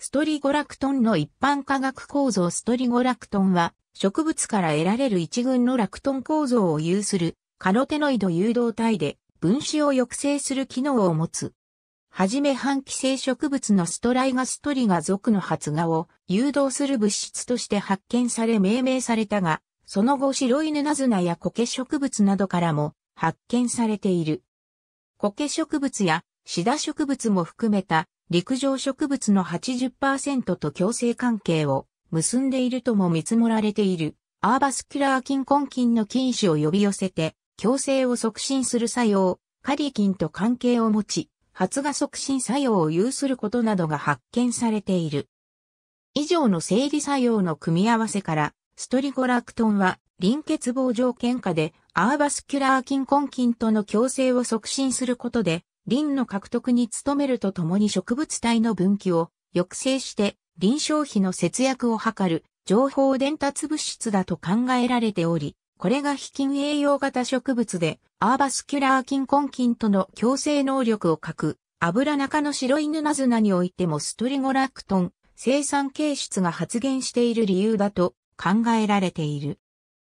ストリゴラクトンの一般化学構造ストリゴラクトンは、植物から得られる一群のラクトン構造を有するカロテノイド誘導体で分子を抑制する機能を持つ。はじめ半寄生植物のストライガストリガ属の発芽を誘導する物質として発見され命名されたが、その後白いヌナズナや苔植物などからも発見されている。苔植物やシダ植物も含めた陸上植物の80%と共生関係を結んでいるとも見積もられているアーバスキュラー菌根菌の菌糸を呼び寄せて共生を促進する作用、カリ菌と関係を持ち、発芽促進作用を有することなどが発見されている。以上の生理作用の組み合わせから、ストリゴラクトンは臨欠乏条件下でアーバスキュラー菌根菌との共生を促進することで林の獲得に努めるとともに植物体の分岐を抑制して臨床費の節約を図る情報伝達物質だと考えられており、これが非菌栄養型植物で、アーバスキュラー菌根菌との共生能力を欠く、油中の白犬ナズナにおいてもストリゴラクトン生産形質が発現している理由だと考えられている。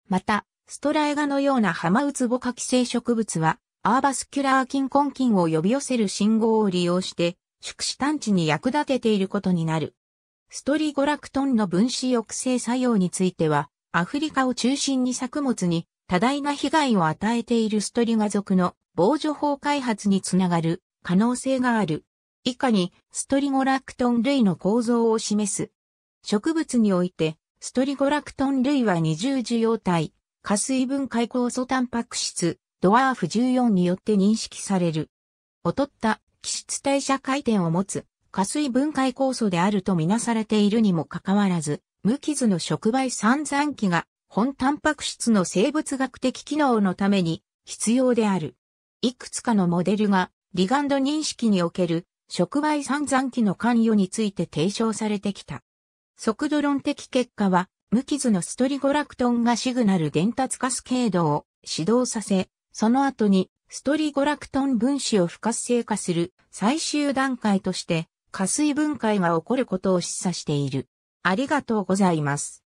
また、ストラエガのような浜ウツボカ寄生植物は、アーバスキュラー菌根菌を呼び寄せる信号を利用して、宿主探知に役立てていることになる。ストリゴラクトンの分子抑制作用については、アフリカを中心に作物に多大な被害を与えているストリガ属の防除法開発につながる可能性がある。以下にストリゴラクトン類の構造を示す。植物において、ストリゴラクトン類は二重受容体、加水分解酵素タンパク質、ドワーフ14によって認識される。劣った気質代謝回転を持つ、加水分解酵素であるとみなされているにもかかわらず、無傷の触媒散々期が本タンパク質の生物学的機能のために必要である。いくつかのモデルがリガンド認識における触媒散々期の関与について提唱されてきた。速度論的結果は無傷のストリゴラクトンがシグナル伝達カスケードを始動させ、その後に、ストリゴラクトン分子を不活性化する最終段階として、加水分解が起こることを示唆している。ありがとうございます。